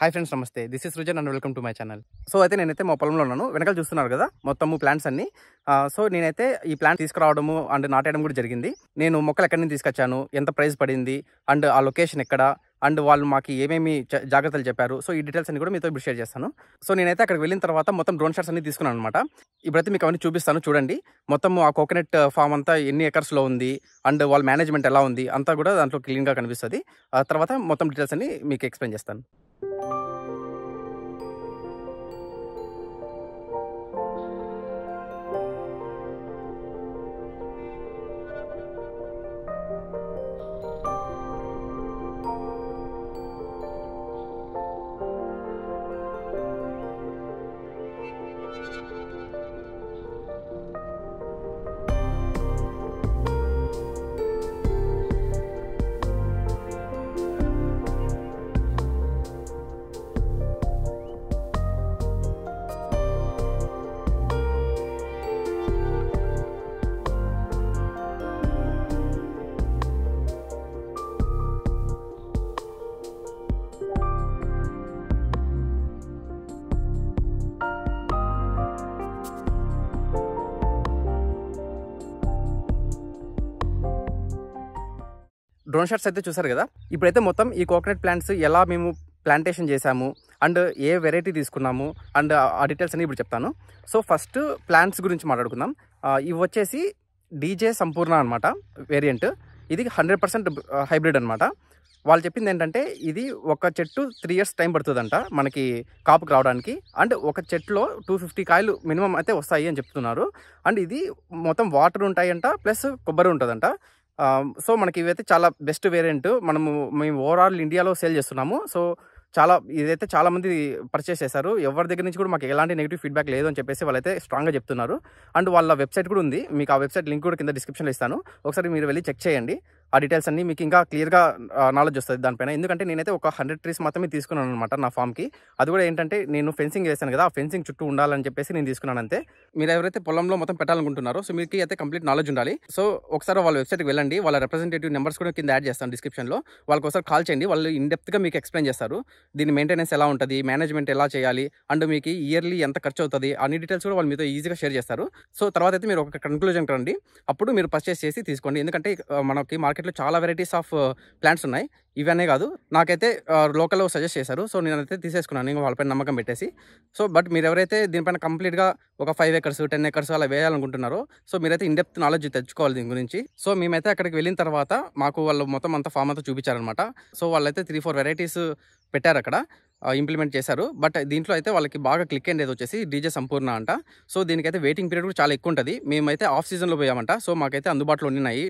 Hi friends నమస్తే this is రుజన్ and welcome to my channel so అయితే నేనైతే మా పొలంలో ఉన్నాను వెనకాల చూస్తున్నారు కదా మొత్తము ప్లాంట్స్ అన్ని సో నేనైతే ఈ ప్లాంట్ తీసుకురావడము అండ్ నాటేయడం కూడా జరిగింది నేను మొక్కలు ఎక్కడి నుంచి తీసుకొచ్చాను ఎంత ప్రైస్ పడింది అండ్ ఆ లొకేషన్ ఎక్కడ అండ్ వాళ్ళు మాకు ఏమేమి జాగ్రత్తలు చెప్పారు సో ఈ డీటెయిల్స్ అన్ని కూడా మీతో ఇప్పుడు షేర్ చేస్తాను సో నేనైతే అక్కడికి వెళ్ళిన తర్వాత మొత్తం డ్రోన్ షాట్స్ అన్ని తీసుకున్నాను అనమాట ఇప్పుడైతే మీకు అవన్నీ చూపిస్తాను చూడండి మొత్తం ఆ కోకోనట్ ఫామ్ uh, అంతా ఎన్ని ఎకర్స్లో ఉంది అండ్ వాళ్ళ మేనేజ్మెంట్ ఎలా ఉంది అంతా కూడా దాంట్లో క్లీన్గా కనిపిస్తుంది ఆ తర్వాత మొత్తం డీటెయిల్స్ అన్ని మీకు ఎక్స్ప్లెయిన్ చేస్తాను డ్రోన్ షాట్స్ అయితే చూసారు కదా ఇప్పుడైతే మొత్తం ఈ కోకోనట్ ప్లాంట్స్ ఎలా మేము ప్లాంటేషన్ చేశాము అండ్ ఏ వెరైటీ తీసుకున్నాము అండ్ ఆ డీటెయిల్స్ అన్ని ఇప్పుడు చెప్తాను సో ఫస్ట్ ప్లాంట్స్ గురించి మాట్లాడుకుందాం ఇవి వచ్చేసి డీజే సంపూర్ణ అనమాట వేరియంట్ ఇది హండ్రెడ్ పర్సెంట్ హైబ్రిడ్ అనమాట వాళ్ళు చెప్పింది ఏంటంటే ఇది ఒక చెట్టు త్రీ ఇయర్స్ టైం పడుతుందంట మనకి కాపు రావడానికి అండ్ ఒక చెట్టులో టూ ఫిఫ్టీ కాయలు మినిమం అయితే వస్తాయి అని చెప్తున్నారు అండ్ ఇది మొత్తం వాటర్ ఉంటాయంట ప్లస్ కొబ్బరి ఉంటుందంట సో మనకి ఇవైతే చాలా బెస్ట్ వేరియంట్ మనము మేము ఓవరాల్ ఇండియాలో సేల్ చేస్తున్నాము సో చాలా ఇదైతే చాలా మంది పర్చేస్ చేశారు ఎవరి దగ్గర నుంచి కూడా మాకు ఎలాంటి నెగిటివ్ ఫీడ్బ్యాక్ లేదు అని చెప్పేసి వాళ్ళైతే స్ట్రాంగ్గా చెప్తున్నారు అండ్ వాళ్ళ వెబ్సైట్ కూడా ఉంది మీకు ఆ వెబ్సైట్ లింక్ కూడా కింద డిస్క్రిప్షన్లో ఇస్తాను ఒకసారి మీరు వెళ్ళి చెక్ చేయండి ఆ డీటెయిల్స్ అన్ని మీకు ఇంకా క్లియర్గా నాలెడ్జ్ వస్తుంది దానిపైన ఎందుకంటే నేనైతే ఒక హండ్రెడ్ ట్రీస్ మాత్రమే తీసుకున్నాను అనమాట నా ఫామ్కి అది కూడా ఏంటంటే నేను ఫెన్సింగ్ వేసాను కదా ఆ ఫెన్సింగ్ చుట్టూ ఉండాలని చెప్పేసి నేను తీసుకున్నాను అంతే మీరు ఎవరైతే పొలంలో మొత్తం పెట్టాలనుకుంటున్నారో సో మీకు అయితే కంప్లీట్ నాలెడ్జ్ ఉండాలి సో ఒకసారి వాళ్ళ వెబ్సైట్కి వెళ్ళండి వాళ్ళ రిప్రజెంటేటివ్ నెంబర్స్ కూడా కింద యాడ్ చేస్తాను డిస్క్రిప్షన్లో వాళ్ళకి ఒకసారి కాల్ చేయండి వాళ్ళు ఇన్డెప్త్గా మీకు ఎక్స్ప్లెయిన్ చేస్తారు దీని మెయింటెనెన్స్ ఎలా ఉంటుంది మేనేజ్మెంట్ ఎలా చేయాలి అండ్ మీకు ఇయర్లీ ఎంత ఖర్చు అవుతుంది అన్ని డీటెయిల్స్ కూడా వాళ్ళు మీతో ఈజీగా షేర్ చేస్తారు సో తర్వాత అయితే మీరు ఒక కన్క్లూజన్కి రండి అప్పుడు మీరు పర్చేస్ చేసి తీసుకోండి ఎందుకంటే మనకి మార్కెట్ మార్కెట్లో చాలా వెరైటీస్ ఆఫ్ ప్లాంట్స్ ఉన్నాయి ఇవన్నీ కాదు నాకైతే లోకల్లో సజెస్ట్ చేశారు సో నేనైతే తీసేసుకున్నాను ఇంకా వాళ్ళపైన నమ్మకం పెట్టేసి సో బట్ మీరు ఎవరైతే దీనిపైన కంప్లీట్గా ఒక ఫైవ్ ఎకర్స్ టెన్ ఎకర్స్ అలా వేయాలనుకుంటున్నారో సో మీరైతే ఇండెప్త్ నాలెడ్జ్ తెచ్చుకోవాలి దీని గురించి సో మేమైతే అక్కడికి వెళ్ళిన తర్వాత మాకు వాళ్ళు మొత్తం అంతా ఫామ్ అంతా చూపించారనమాట సో వాళ్ళైతే త్రీ ఫోర్ వెరైటీస్ పెట్టారు అక్కడ ఇంప్లిమెంట్ చేశారు బట్ దీంట్లో అయితే వాళ్ళకి బాగా క్లిక్ అయింది వచ్చేసి డీజే సంపూర్ణ అంట సో దీనికైతే వెయిటింగ్ పీరియడ్ కూడా చాలా ఎక్కువ ఉంటుంది మేమైతే ఆఫ్ సీజన్లో పోయామంట సో మాకైతే అందుబాటులో ఉన్నాయి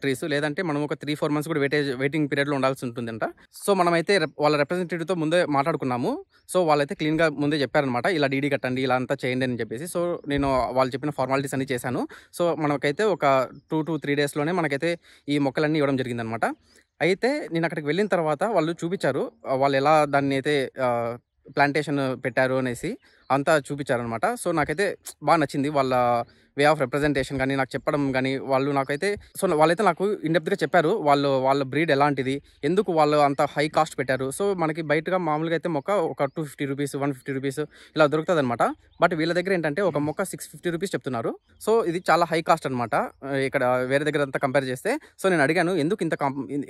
ట్రీస్ లేదంటే మనం ఒక త్రీ ఫోర్ మంత్స్ కూడా వెయిటే వెయిటింగ్ పీరియడ్లో ఉండాల్సి ఉంటుందంట సో మనమైతే వాళ్ళ రిప్రజెంటేటివ్తో ముందే మాట్లాడుకున్నాము సో వాళ్ళైతే క్లీన్గా ముందే చెప్పారనమాట ఇలా డీడీ కట్టండి ఇలా అంతా చేయండి అని చెప్పేసి సో నేను వాళ్ళు చెప్పిన ఫార్మాలిటీస్ అన్ని చేశాను సో మనకైతే ఒక టూ టు త్రీ డేస్లోనే మనకైతే ఈ మొక్కలన్నీ ఇవ్వడం జరిగిందనమాట అయితే నేను అక్కడికి వెళ్ళిన తర్వాత వాళ్ళు చూపించారు వాళ్ళు ఎలా దాన్ని అయితే ప్లాంటేషన్ పెట్టారు అనేసి అంతా చూపించారనమాట సో నాకైతే బాగా నచ్చింది వాళ్ళ వే ఆఫ్ రిప్రజెంటేషన్ కానీ నాకు చెప్పడం కానీ వాళ్ళు నాకైతే సో వాళ్ళైతే నాకు ఇండెప్త్గా చెప్పారు వాళ్ళు వాళ్ళ బ్రీడ్ ఎలాంటిది ఎందుకు వాళ్ళు అంత హై కాస్ట్ పెట్టారు సో మనకి బయటగా మామూలుగా అయితే మొక్క ఒక two fifty rupees one fifty rupees ఇలా దొరుకుతుంది అనమాట బట్ వీళ్ళ దగ్గర ఏంటంటే ఒక మొక్క సిక్స్ ఫిఫ్టీ రూపీస్ చెప్తున్నారు సో ఇది చాలా హై కాస్ట్ అనమాట ఇక్కడ వేరే దగ్గర అంతా కంపేర్ చేస్తే సో నేను అడిగాను ఎందుకు ఇంత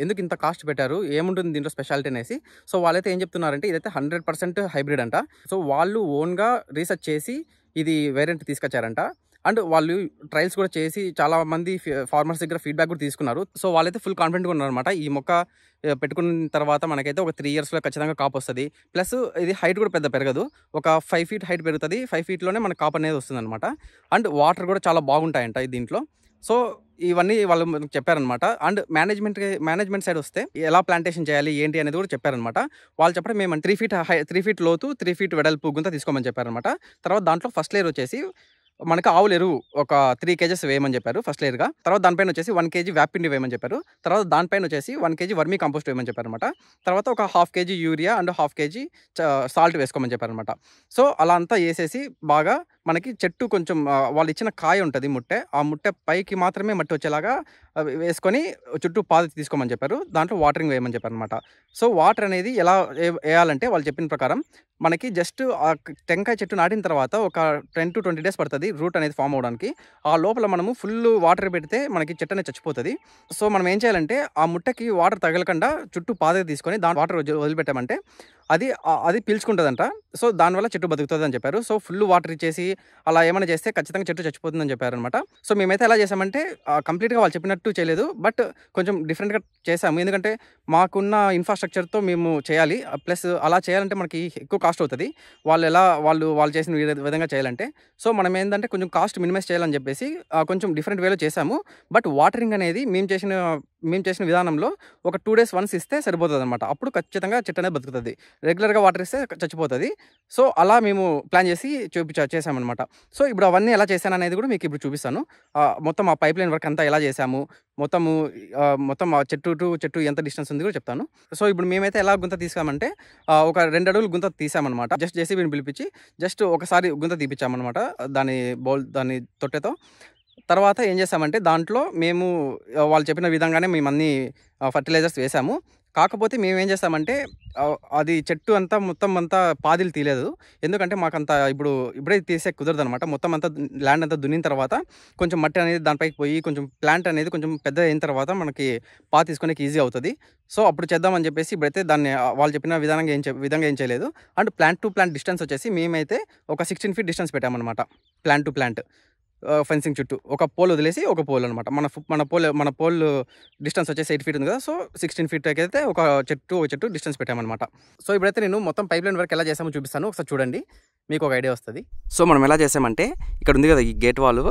ఎందుకు ఇంత కాస్ట్ పెట్టారు ఏముంటుంది దీంట్లో స్పెషాలిటీ అనేసి సో వాళ్ళైతే ఏం చెప్తున్నారంటే ఇదైతే హండ్రెడ్ పర్సెంట్ హైబ్రిడ్ అంట సో వాళ్ళు ఓన్గా రీసెర్చ్ చేసి ఇది వేరెంట్ తీసుకొచ్చారంట అండ్ వాళ్ళు ట్రయల్స్ కూడా చేసి చాలా మంది ఫార్మర్స్ దగ్గర ఫీడ్బ్యాక్ కూడా తీసుకున్నారు సో వాళ్ళైతే ఫుల్ కాన్ఫిడెంట్గా ఉన్నారనమాట ఈ మొక్క పెట్టుకున్న తర్వాత మనకైతే ఒక త్రీ ఇయర్స్లో ఖచ్చితంగా కాపు వస్తుంది ప్లస్ ఇది హైట్ కూడా పెద్ద పెరగదు ఒక ఫైవ్ ఫీట్ హైట్ పెరుగుతుంది ఫైవ్ ఫీట్లోనే మన కాపు అనేది వస్తుందన్నమాట అండ్ వాటర్ కూడా చాలా బాగుంటాయంట దీంట్లో సో ఇవన్నీ వాళ్ళు మనకు చెప్పారనమాట అండ్ మేనేజ్మెంట్ మేనేజ్మెంట్ సైడ్ వస్తే ఎలా ప్లాంటేషన్ చేయాలి ఏంటి అనేది కూడా చెప్పారనమాట వాళ్ళు చెప్పడం మేము three feet high three feet లోతు త్రీ ఫీట్ వెడల్పు గుంత తీసుకోమని చెప్పారనమాట తర్వాత దాంట్లో ఫస్ట్ లేయర్ వచ్చేసి మనకి ఆవుల ఎరువు ఒక త్రీ కేజెస్ వేయమని చెప్పారు ఫస్ట్ లేయర్గా తర్వాత దానిపైన వచ్చేసి వన్ కేజీ వ్యాపిండి వేయమని చెప్పారు తర్వాత దానిపైన వచ్చేసి వన్ కేజీ వర్మీ కంపోస్ట్ వేయమని చెప్పారు అనమాట తర్వాత ఒక half KG urea and half KG salt వేసుకోమని చెప్పారు అనమాట సో అలా అంతా వేసేసి బాగా మనకి చెట్టు కొంచెం వాళ్ళు ఇచ్చిన కాయ ఉంటుంది ముట్టె ఆ ముట్టె పైకి మాత్రమే మట్టి వచ్చేలాగా వేసుకొని చుట్టూ పాద తీసుకోమని చెప్పారు దాంట్లో వాటరింగ్ వేయమని చెప్పారు అనమాట సో వాటర్ అనేది ఎలా వేయాలంటే వాళ్ళు చెప్పిన ప్రకారం మనకి జస్ట్ ఆ టెంకాయ చెట్టు నాటిన తర్వాత ఒక టెన్ టు ట్వంటీ డేస్ పడుతుంది రూట్ అనేది ఫామ్ అవడానికి ఆ లోపల మనము ఫుల్ వాటర్ పెడితే మనకి చెట్టు అనేది చచ్చిపోతుంది సో మనం ఏం చేయాలంటే ఆ ముట్టకి వాటర్ తగలకుండా చుట్టూ పాద తీసుకొని దాని వాటర్ వదిలిపెట్టామంటే అది అది పీల్చుకుంటుందంట సో దానివల్ల చెట్టు బతుకుతుంది అని చెప్పారు సో ఫుల్ వాటర్ ఇచ్చేసి అలా ఏమైనా చేస్తే ఖచ్చితంగా చెట్టు చచ్చిపోతుందని చెప్పారు అనమాట సో మేమైతే ఎలా చేసామంటే కంప్లీట్గా వాళ్ళు చెప్పినట్టు చేయలేదు బట్ కొంచెం డిఫరెంట్గా చేసాము ఎందుకంటే మాకున్న ఇన్ఫ్రాస్ట్రక్చర్తో మేము చేయాలి ప్లస్ అలా చేయాలంటే మనకి ఎక్కువ కాస్ట్ అవుతుంది వాళ్ళు ఎలా వాళ్ళు వాళ్ళు చేసిన విధంగా చేయాలంటే సో మనం ఏంటంటే కొంచెం కాస్ట్ మినిమైజ్ చేయాలని చెప్పేసి కొంచెం డిఫరెంట్ వేలో చేసాము బట్ వాటరింగ్ అనేది మేము చేసిన మేము చేసిన విధానంలో ఒక టూ డేస్ వన్స్ ఇస్తే సరిపోతుంది అనమాట అప్పుడు ఖచ్చితంగా చెట్టు అనేది బతుకుతుంది రెగ్యులర్గా వాటర్ ఇస్తే చచ్చిపోతుంది సో అలా మేము ప్లాన్ చేసి చూపించా చేసామన్నమాట సో ఇప్పుడు అవన్నీ ఎలా చేశాను అనేది కూడా మీకు ఇప్పుడు చూపిస్తాను మొత్తం ఆ పైప్ లైన్ వర్క్ అంతా ఎలా చేసాము మొత్తము మొత్తం ఆ చెట్టు టు చెట్టు ఎంత డిస్టెన్స్ ఉంది కూడా చెప్తాను సో ఇప్పుడు మేమైతే ఎలా గుంత తీసామంటే ఒక రెండు అడుగులు గుంత తీసామన్నమాట జస్ట్ జేసీబీని పిలిపించి జస్ట్ ఒకసారి గుంత తీపించామన్నమాట దాని బౌల్ దాని తొట్టెతో తర్వాత ఏం చేసామంటే దాంట్లో మేము వాళ్ళు చెప్పిన విధంగానే మేము అన్ని ఫర్టిలైజర్స్ వేసాము కాకపోతే మేము ఏం చేస్తామంటే అది చెట్టు అంతా మొత్తం అంతా పాదిలు తీయలేదు ఎందుకంటే మాకు అంత ఇప్పుడు ఇప్పుడే తీసే కుదరదు అనమాట మొత్తం అంతా ల్యాండ్ అంతా దున్నిన తర్వాత కొంచెం మట్టి అనేది దానిపైకి పోయి కొంచెం ప్లాంట్ అనేది కొంచెం పెద్ద అయిన తర్వాత మనకి పా తీసుకునే ఈజీ అవుతుంది సో అప్పుడు చేద్దామని చెప్పేసి ఇప్పుడైతే దాన్ని వాళ్ళు చెప్పిన విధానంగా ఏం విధంగా ఏం చేయలేదు and plant to plant distance వచ్చేసి మేమైతే ఒక సిక్స్టీన్ ఫీట్ డిస్టెన్స్ పెట్టామన్నమాట ప్లాంట్ టు ప్లాంట్ ఫెన్సింగ్ చుట్టూ ఒక పోల్ వదిలేసి ఒక పోల్ అనమాట మన మన పోల్ మన పోల్ డిస్టెన్స్ వచ్చేసి ఎయిట్ ఫీట్ ఉంది కదా సో సిక్స్టీన్ ఫీట్ అయితే ఒక చెట్టు ఒక చెట్టు డిస్టెన్స్ పెట్టామన్నమాట సో ఇప్పుడైతే నేను మొత్తం పైప్ లైన్ వరకు ఎలా చేసామో చూపిస్తాను ఒకసారి చూడండి మీకు ఒక ఐడియా వస్తుంది సో మనం ఎలా చేసామంటే ఇక్కడ ఉంది కదా ఈ గేట్ వాల్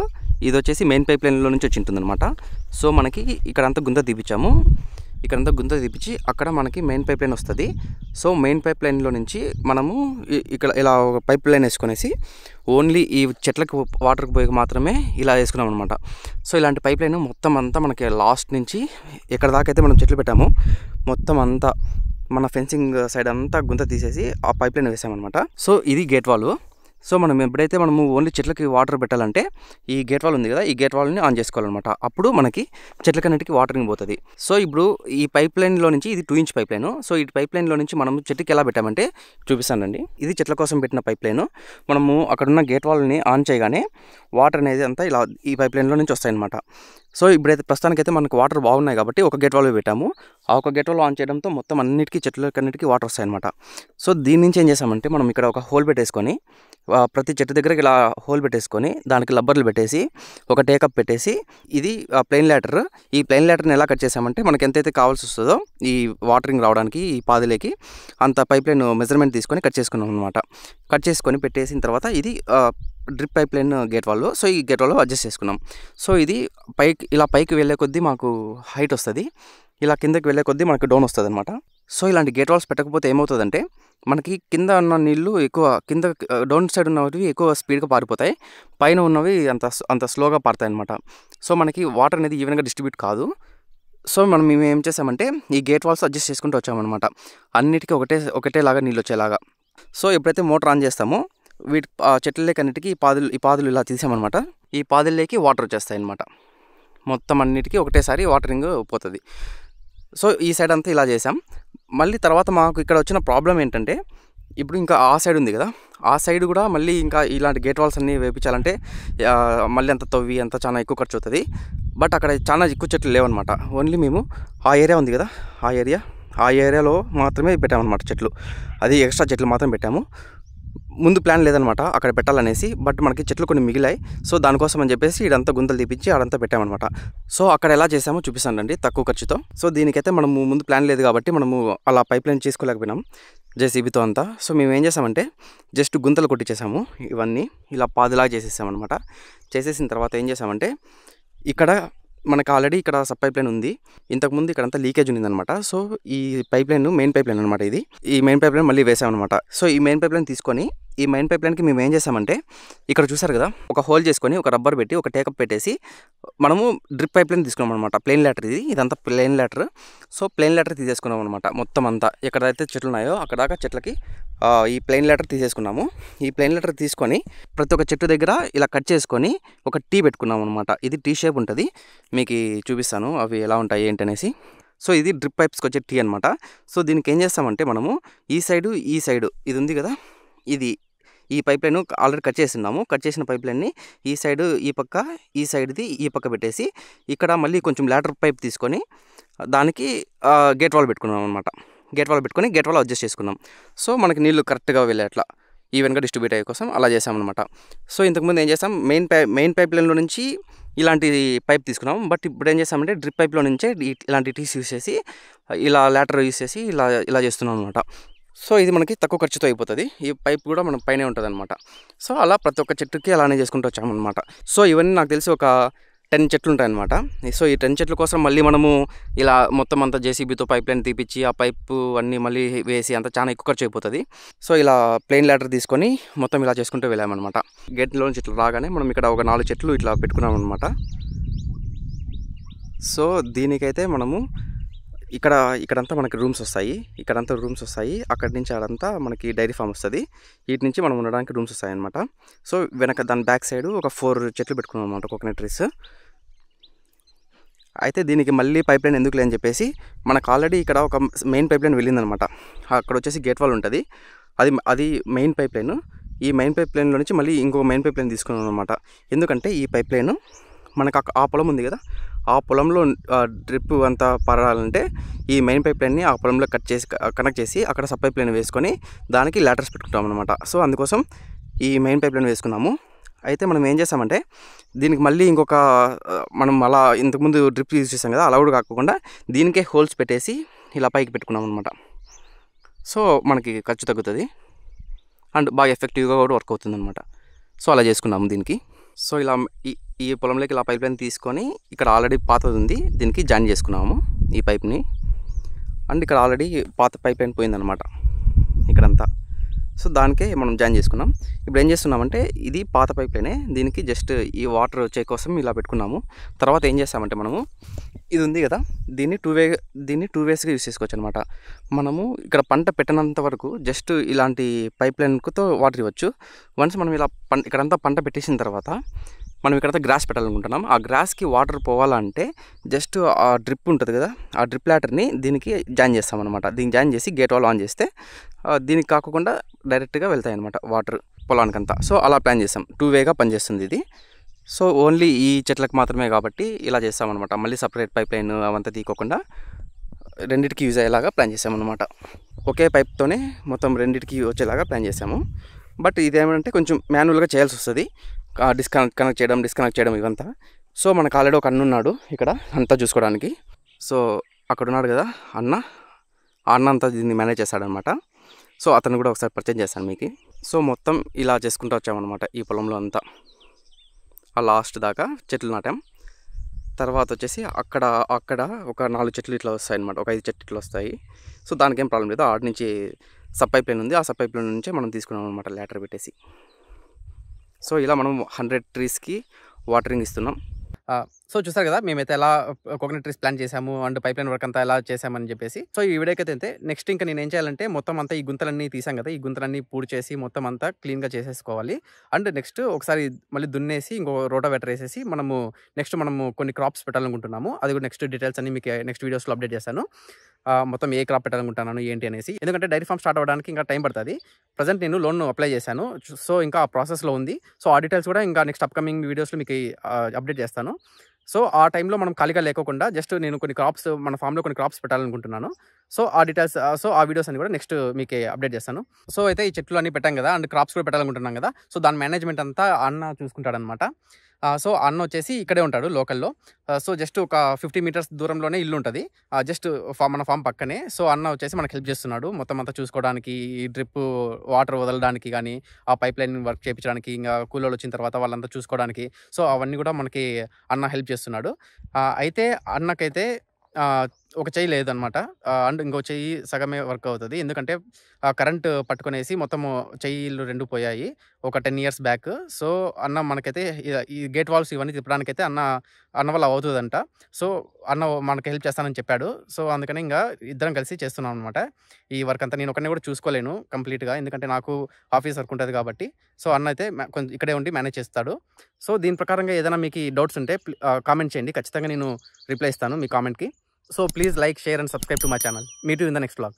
ఇది వచ్చేసి మెయిన్ పైప్ లైన్లో నుంచి వచ్చి ఉంటుంది సో మనకి ఇక్కడ అంతా గుంత దీపించాము ఇక్కడంతా గుంత తీపించి అక్కడ మనకి మెయిన్ పైప్ లైన్ వస్తుంది సో మెయిన్ పైప్ లైన్లో నుంచి మనము ఇక్కడ ఇలా ఒక పైప్ లైన్ వేసుకునేసి ఓన్లీ ఈ చెట్లకు వాటర్కి పోయి మాత్రమే ఇలా వేసుకున్నాం అనమాట సో ఇలాంటి పైప్ లైన్ మొత్తం అంతా మనకి లాస్ట్ నుంచి ఎక్కడ దాకా అయితే మనం చెట్లు పెట్టాము మొత్తం అంతా మన ఫెన్సింగ్ సైడ్ అంతా గుంత తీసేసి ఆ పైప్ లైన్ వేసామన్నమాట సో ఇది గేట్ వాళ్ళు సో మనం ఎప్పుడైతే మనము ఓన్లీ చెట్లకి వాటర్ పెట్టాలంటే ఈ గేట్ వాల్ ఉంది కదా ఈ గేట్ వాల్ని ఆన్ చేసుకోవాలన్నమాట అప్పుడు మనకి చెట్లకన్నిటికి వాటరింగ్ పోతుంది సో ఇప్పుడు ఈ పైప్ లైన్లో నుంచి ఇది two inch pipeline so ఈ పైప్ లైన్లో నుంచి మనం చెట్టుకి ఎలా పెట్టామంటే చూపిస్తానండి ఇది చెట్ల కోసం పెట్టిన పైప్ లైన్ మనము అక్కడున్న గేట్ వాల్ని ఆన్ చేయగానే వాటర్ అనేది అంతా ఇలా ఈ పైప్ లైన్లో నుంచి వస్తాయన్నమాట సో ఇప్పుడైతే ప్రస్తుతానికైతే మనకు వాటర్ బాగున్నాయి కాబట్టి ఒక గేట్ వాల్ పెట్టాము ఆ ఒక గేట్ వాల్ ఆన్ చేయడంతో మొత్తం అన్నిటికీ చెట్లకన్నిటికీ వాటర్ వస్తాయన్నమాట సో దీని నుంచి ఏం చేసామంటే మనం ఇక్కడ ఒక హోల్ పెట్టేసుకొని ప్రతి చెట్టు దగ్గరకి ఇలా హోల్ పెట్టేసుకొని దానికి లబ్బర్లు పెట్టేసి ఒక టేకప్ పెట్టేసి ఇది ప్లెయిన్ ల్యాటర్ ఈ ప్లెయిన్ ల్యాటర్ని ఎలా కట్ చేసామంటే మనకి ఎంతైతే కావాల్సి వస్తుందో ఈ వాటరింగ్ రావడానికి ఈ పాదులేకి అంత పైప్ లైన్ మెజర్మెంట్ తీసుకొని కట్ చేసుకున్నాం అనమాట కట్ చేసుకొని పెట్టేసిన తర్వాత ఇది drip pipeline gate valve so ఈ గేట్ వాళ్ళు అడ్జస్ట్ చేసుకున్నాం సో ఇది పైకి ఇలా పైకి వెళ్ళే కొద్దీ మాకు హైట్ వస్తుంది ఇలా కిందకి వెళ్ళే కొద్దీ మనకు డౌన్ వస్తుంది అనమాట సో ఇలాంటి గేట్ వాల్స్ పెట్టకపోతే ఏమవుతుందంటే మనకి కింద ఉన్న నీళ్ళు ఎక్కువ కింద డౌన్ సైడ్ ఉన్నవి ఎక్కువ స్పీడ్గా పారిపోతాయి పైన ఉన్నవి అంత అంత స్లోగా పారుతాయి అనమాట సో మనకి వాటర్ అనేది ఈవెన్గా డిస్ట్రిబ్యూట్ కాదు సో మనం మేము ఏం చేసామంటే ఈ గేట్ వాల్స్ అడ్జస్ట్ చేసుకుంటూ వచ్చామన్నమాట అన్నిటికీ ఒకటే ఒకటేలాగా నీళ్ళు వచ్చేలాగా సో ఎప్పుడైతే మోటార్ ఆన్ చేస్తామో వీటి చెట్లలేక అన్నిటికీ ఈ పాదులు ఈ పాదులు ఇలా తీసామన్నమాట ఈ పాదుల్లోకి వాటర్ వచ్చేస్తాయి అనమాట మొత్తం అన్నిటికీ ఒకటేసారి వాటరింగ్ పోతుంది సో ఈ సైడ్ అంతా ఇలా చేసాం మళ్ళీ తర్వాత మాకు ఇక్కడ వచ్చిన ప్రాబ్లం ఏంటంటే ఇప్పుడు ఇంకా ఆ సైడ్ ఉంది కదా ఆ సైడ్ కూడా మళ్ళీ ఇంకా ఇలాంటి గేట్ వాల్స్ అన్నీ వేయించాలంటే మళ్ళీ అంత తవ్వి అంత చాలా ఎక్కువ ఖర్చు అవుతుంది బట్ అక్కడ చాలా ఎక్కువ చెట్లు లేవన్నమాట ఓన్లీ మేము ఆ ఏరియా ఉంది కదా ఆ ఏరియా ఆ ఏరియాలో మాత్రమే పెట్టామన్నమాట చెట్లు అది ఎక్స్ట్రా చెట్లు మాత్రం పెట్టాము ముందు ప్లాన్ లేదనమాట అక్కడ పెట్టాలనేసి బట్ మనకి చెట్లు కొన్ని మిగిలాయి సో దానికోసం అని చెప్పేసి ఇదంతా గుంతలు తీపించి అడంతా పెట్టామన్నమాట సో అక్కడ ఎలా చేసామో చూపిస్తానండి తక్కువ ఖర్చుతో సో దీనికైతే మనము ముందు ప్లాన్ లేదు కాబట్టి మనము అలా పైప్ లైన్ చేసుకోలేకపోయినాం జేసీబీతో అంతా సో మేము ఏం చేసామంటే జస్ట్ గుంతలు కొట్టించేసాము ఇవన్నీ ఇలా పాదులాగా చేసేసామన్నమాట చేసేసిన తర్వాత ఏం చేసామంటే ఇక్కడ మనకు ఆల్రెడీ ఇక్కడ సబ్ పైప్ లైన్ ఉంది ఇంతకుముందు ఇక్కడంతా లీకేజ్ అనమాట సో ఈ pipeline main pipeline అనమాట ఇది ఈ మెయిన్ పైప్ లైన్ మళ్ళీ వేసామన్నమాట సో ఈ మెయిన్ పైప్ లైన్ తీసుకొని ఈ మైన్ పైప్ లైన్కి మేము ఏం చేసామంటే ఇక్కడ చూసారు కదా ఒక హోల్ చేసుకొని ఒక రబ్బర్ పెట్టి ఒక టేకప్ పెట్టేసి మనము డ్రిప్ పైప్ లైన్ తీసుకున్నాం అనమాట ప్లెయిన్ ల్యాటర్ ఇది ఇదంతా plain lateral so plain lateral తీసేసుకున్నాం అనమాట మొత్తం అంతా ఎక్కడైతే చెట్లు ఉన్నాయో అక్కడ చెట్లకి ఈ ప్లెయిన్ లెటర్ తీసేసుకున్నాము ఈ ప్లెయిన్ లెటర్ తీసుకొని ప్రతి ఒక్క చెట్టు దగ్గర ఇలా కట్ చేసుకొని ఒక టీ పెట్టుకున్నాం అనమాట ఇది టీ షేప్ ఉంటుంది మీకు చూపిస్తాను అవి ఎలా ఉంటాయి ఏంటనేసి సో ఇది డ్రిప్ పైప్స్కి వచ్చే టీ అనమాట సో దీనికి ఏం చేస్తామంటే మనము ఈ సైడు ఈ సైడు ఇది ఉంది కదా ఇది ఈ పైప్ లైన్ ఆల్రెడీ కట్ ఉన్నాము కట్ చేసిన పైప్ లైన్ని ఈ సైడ్ ఈ పక్క ఈ సైడ్ది ఈ పక్క పెట్టేసి ఇక్కడ మళ్ళీ కొంచెం లాటర్ పైప్ తీసుకొని దానికి గేట్ వాల్ పెట్టుకున్నాం అనమాట గేట్ వాల్ పెట్టుకొని గేట్ వాల్ అడ్జస్ట్ చేసుకున్నాం సో మనకి నీళ్ళు కరెక్ట్గా వెళ్ళేట్లా ఈవెన్గా డిస్ట్రిబ్యూట్ అయ్యే కోసం అలా చేసామన్నమాట సో ఇంతకుముందు ఏం చేసాం మెయిన్ పై మెయిన్ పైప్ లైన్లో నుంచి ఇలాంటి పైప్ తీసుకున్నాం బట్ ఇప్పుడు ఏం చేస్తామంటే డ్రిప్ పైప్లో నుంచే ఇలాంటి టీస్ యూస్ చేసి ఇలా లాటర్ యూస్ చేసి ఇలా ఇలా చేస్తున్నాం అనమాట సో ఇది మనకి తక్కువ ఖర్చుతో అయిపోతుంది ఈ పైప్ కూడా మనం పైనే ఉంటుంది అనమాట సో అలా ప్రతి ఒక్క చెట్టుకి అలానే చేసుకుంటూ వచ్చామన్నమాట సో ఇవన్నీ నాకు తెలిసి ఒక టెన్ చెట్లు ఉంటాయన్నమాట సో ఈ టెన్ చెట్ల కోసం మళ్ళీ మనము ఇలా మొత్తం అంతా జేసీబీతో పైప్ లైన్ తీపిచ్చి ఆ పైప్ అన్నీ మళ్ళీ వేసి అంత చాలా ఎక్కువ ఖర్చు అయిపోతుంది సో ఇలా ప్లెయిన్ ల్యాటర్ తీసుకొని మొత్తం ఇలా చేసుకుంటూ వెళ్ళామన్నమాట గేట్లో నుంచి ఇట్లా రాగానే మనం ఇక్కడ ఒక నాలుగు చెట్లు ఇట్లా పెట్టుకున్నాం అనమాట సో దీనికైతే మనము ఇక్కడ ఇక్కడంతా మనకి రూమ్స్ వస్తాయి ఇక్కడంతా రూమ్స్ వస్తాయి అక్కడి నుంచి అదంతా మనకి డైరీ ఫామ్ వస్తుంది వీటి నుంచి మనం ఉండడానికి రూమ్స్ వస్తాయి అనమాట సో వెనక దాని బ్యాక్ సైడ్ ఒక ఫోర్ చెట్లు పెట్టుకున్నాం అనమాట కోకోనట్ ట్రీస్ అయితే దీనికి మళ్ళీ పైప్ లైన్ ఎందుకు లేని చెప్పేసి మనకు ఆల్రెడీ ఇక్కడ ఒక మెయిన్ పైప్ లైన్ వెళ్ళిందనమాట అక్కడ వచ్చేసి గేట్ వాల్ ఉంటుంది అది అది మెయిన్ పైప్ లైన్ ఈ మెయిన్ పైప్ లైన్లో నుంచి మళ్ళీ ఇంకో మెయిన్ పైప్ లైన్ తీసుకున్నాం అనమాట ఎందుకంటే ఈ పైప్ లైన్ మనకు ఆ పొలం ఉంది కదా ఆ పొలంలో డ్రిప్ అంతా పడాలంటే ఈ మెయిన్ పైప్ లైన్ని ఆ పొలంలో కట్ చేసి కనెక్ట్ చేసి అక్కడ సబ్ పైప్ లైన్ వేసుకొని దానికి లాటర్స్ పెట్టుకుంటాం అనమాట సో అందుకోసం ఈ మెయిన్ పైప్ లైన్ వేసుకున్నాము అయితే మనం ఏం చేస్తామంటే దీనికి మళ్ళీ ఇంకొక మనం అలా ఇంతకుముందు డ్రిప్ యూజ్ చేసాం కదా అలా కూడా కాకుండా దీనికే హోల్స్ పెట్టేసి ఇలా పైకి పెట్టుకున్నాం అనమాట సో మనకి ఖర్చు తగ్గుతుంది అండ్ బాగా ఎఫెక్టివ్గా కూడా వర్క్ అవుతుంది అనమాట సో అలా చేసుకున్నాము దీనికి సో ఇలా ఈ ఈ పొలంలోకి ఇలా పైప్ లైన్ తీసుకొని ఇక్కడ ఆల్రెడీ పాతది ఉంది దీనికి జాయిన్ చేసుకున్నాము ఈ పైప్ని అండ్ ఇక్కడ ఆల్రెడీ పాత పైప్ లైన్ పోయిందనమాట ఇక్కడంతా సో దానికే మనం జాయిన్ చేసుకున్నాం ఇప్పుడు ఏం చేస్తున్నామంటే ఇది పాత పైప్లైనే దీనికి జస్ట్ ఈ వాటర్ వచ్చే కోసం ఇలా పెట్టుకున్నాము తర్వాత ఏం చేస్తామంటే మనము ఇది ఉంది కదా దీన్ని టూ వే దీన్ని టూ వేస్గా యూస్ చేసుకోవచ్చు అనమాట మనము ఇక్కడ పంట పెట్టినంత వరకు జస్ట్ ఇలాంటి పైప్ లైన్తో వాటర్ ఇవ్వచ్చు వన్స్ మనం ఇలా పం ఇక్కడంతా పంట పెట్టేసిన తర్వాత మనం ఇక్కడ గ్రాస్ పెట్టాలనుకుంటున్నాం ఆ గ్రాస్కి వాటర్ పోవాలంటే జస్ట్ ఆ డ్రిప్ ఉంటుంది కదా ఆ డ్రిప్ లాటర్ని దీనికి జాయిన్ చేస్తామన్నమాట దీన్ని జాయిన్ చేసి గేట్ వాల్ ఆన్ చేస్తే దీనికి కాకుండా డైరెక్ట్గా వెళ్తాయి అనమాట వాటర్ పొలానికంతా సో అలా ప్లాన్ చేస్తాం టూ వేగా పనిచేస్తుంది ఇది సో ఓన్లీ ఈ చెట్లకు మాత్రమే కాబట్టి ఇలా చేస్తామన్నమాట మళ్ళీ సపరేట్ పైప్ లైన్ అవంతా తీయకుండా రెండిటికి యూజ్ అయ్యేలాగా ప్లాన్ చేసామన్నమాట ఒకే పైప్తోనే మొత్తం రెండింటికి వచ్చేలాగా ప్లాన్ చేసాము బట్ ఇదేమంటే కొంచెం మాన్యువల్గా చేయాల్సి వస్తుంది డిస్కనెక్ట్ కనెక్ట్ చేయడం డిస్కనెక్ట్ చేయడం ఇవంతా సో మనకు ఆల్రెడీ ఒక అన్న ఉన్నాడు ఇక్కడ అంతా చూసుకోవడానికి సో అక్కడ ఉన్నాడు కదా అన్న అన్న అంతా దీన్ని మేనేజ్ చేశాడనమాట సో అతను కూడా ఒకసారి పర్చేజ్ చేస్తాను మీకు సో మొత్తం ఇలా చేసుకుంటూ వచ్చామన్నమాట ఈ పొలంలో అంతా ఆ లాస్ట్ దాకా చెట్లు నాటాం తర్వాత వచ్చేసి అక్కడ అక్కడ ఒక నాలుగు చెట్లు ఇట్లా వస్తాయి అనమాట ఒక ఐదు చెట్లు ఇట్లా వస్తాయి సో దానికేం ప్రాబ్లం లేదు ఆడ నుంచి సబ్ పైప్ లైన్ ఉంది ఆ సబ్ పైప్ లైన్ నుంచే మనం తీసుకున్నాం అనమాట లేటర్ పెట్టేసి సో ఇలా మనం హండ్రెడ్ ట్రీస్కి వాటరింగ్ ఇస్తున్నాం సో చూసారు కదా మేమైతే ఎలా కోకోనట్ ట్రీస్ ప్లాన్ చేసాము అండ్ పైప్ లైన్ వర్క్ అంతా ఎలా చేసామని చెప్పేసి సో ఈ వీడియోకైతే నెక్స్ట్ ఇంకా నేను ఏం చేయాలంటే మొత్తం అంతా ఈ గుంతలన్నీ తీసాం కదా ఈ గుంతలన్నీ పూడి చేసి మొత్తం అంతా క్లీన్గా చేసేసుకోవాలి అండ్ నెక్స్ట్ ఒకసారి మళ్ళీ దున్నేసి ఇంకో రోటోవేటర్ వేసేసి మనము నెక్స్ట్ మనము కొన్ని క్రాప్స్ పెట్టాలనుకుంటున్నాము అది కూడా నెక్స్ట్ డీటెయిల్స్ అన్ని మీకు నెక్స్ట్ వీడియోస్లో అప్డేట్ చేస్తాను మొత్తం ఏ క్రాప్ పెట్టాలనుకుంటున్నాను ఏంటి అనేసి ఎందుకంటే డైరీ ఫామ్ స్టార్ట్ అవ్వడానికి ఇంకా టైం పడుతుంది ప్రజెంట్ నేను లోన్ అప్లై చేశాను సో ఇంకా ఆ ప్రాసెస్లో ఉంది సో ఆ డీటెయిల్స్ కూడా ఇంకా నెక్స్ట్ అప్కమింగ్ వీడియోస్లో మీకు అప్డేట్ చేస్తాను సో ఆ టైంలో మనం ఖాళీగా లేకోకుండా జస్ట్ నేను కొన్ని క్రాప్స్ మన ఫామ్లో కొన్ని క్రాప్స్ పెట్టాలనుకుంటున్నాను సో ఆ డీటెయిల్స్ సో ఆ వీడియోస్ అని కూడా నెక్స్ట్ మీకు అప్డేట్ చేస్తాను సో అయితే ఈ చెట్లు అన్ని పెట్టాం కదా అండ్ క్రాప్స్ కూడా పెట్టాలనుకుంటున్నాం కదా సో దాని మేనేజ్మెంట్ అంతా అన్న చూసుకుంటాడనమాట సో అన్న వచ్చేసి ఇక్కడే ఉంటాడు లోకల్లో సో జస్ట్ ఒక ఫిఫ్టీ మీటర్స్ దూరంలోనే ఇల్లు ఉంటుంది జస్ట్ ఫామ్ మన ఫామ్ పక్కనే సో అన్న వచ్చేసి మనకు హెల్ప్ చేస్తున్నాడు మొత్తం అంతా చూసుకోవడానికి ఈ డ్రిప్ వాటర్ వదలడానికి కానీ ఆ పైప్ లైన్ వర్క్ చేయించడానికి ఇంకా కూలర్ వచ్చిన తర్వాత వాళ్ళంతా చూసుకోవడానికి సో అవన్నీ కూడా మనకి అన్న హెల్ప్ చేస్తుంది చేస్తున్నాడు అయితే అన్నకైతే ఒక చెయ్యి లేదనమాట అండ్ ఇంకో చెయ్యి సగమే వర్క్ అవుతుంది ఎందుకంటే ఆ కరెంట్ పట్టుకునేసి మొత్తము చెయ్యిలు రెండు పోయాయి ఒక టెన్ ఇయర్స్ బ్యాక్ సో అన్న మనకైతే ఈ గేట్ వాల్స్ ఇవన్నీ తిప్పడానికైతే అన్న అన్న వల్ల అవుతుందంట సో అన్న మనకు హెల్ప్ చేస్తానని చెప్పాడు సో అందుకని ఇంకా ఇద్దరం కలిసి చేస్తున్నాం అనమాట ఈ వర్క్ అంతా నేను ఒకరిని కూడా చూసుకోలేను కంప్లీట్గా ఎందుకంటే నాకు ఆఫీస్ వర్క్ ఉంటుంది కాబట్టి సో అన్న అయితే కొంచెం ఇక్కడే ఉండి మేనేజ్ చేస్తాడు సో దీని ప్రకారంగా ఏదైనా మీకు డౌట్స్ ఉంటే కామెంట్ చేయండి ఖచ్చితంగా నేను రిప్లై ఇస్తాను మీ కామెంట్కి So please like, share and subscribe to my channel. Meet you in the next vlog.